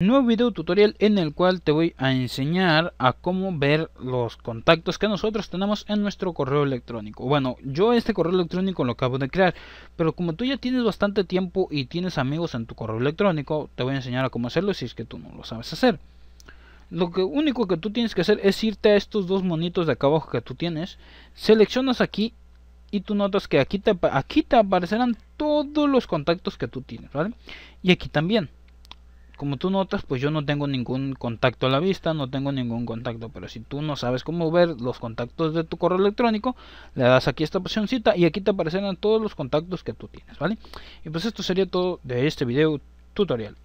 Nuevo video tutorial en el cual te voy a enseñar a cómo ver los contactos que nosotros tenemos en nuestro correo electrónico. Bueno, yo este correo electrónico lo acabo de crear, pero como tú ya tienes bastante tiempo y tienes amigos en tu correo electrónico, te voy a enseñar a cómo hacerlo si es que tú no lo sabes hacer. Lo que único que tú tienes que hacer es irte a estos dos monitos de acá abajo que tú tienes, seleccionas aquí y tú notas que aquí te, aquí te aparecerán todos los contactos que tú tienes, ¿vale? Y aquí también como tú notas, pues yo no tengo ningún contacto a la vista, no tengo ningún contacto, pero si tú no sabes cómo ver los contactos de tu correo electrónico, le das aquí esta opcióncita y aquí te aparecerán todos los contactos que tú tienes, ¿vale? Y pues esto sería todo de este video tutorial.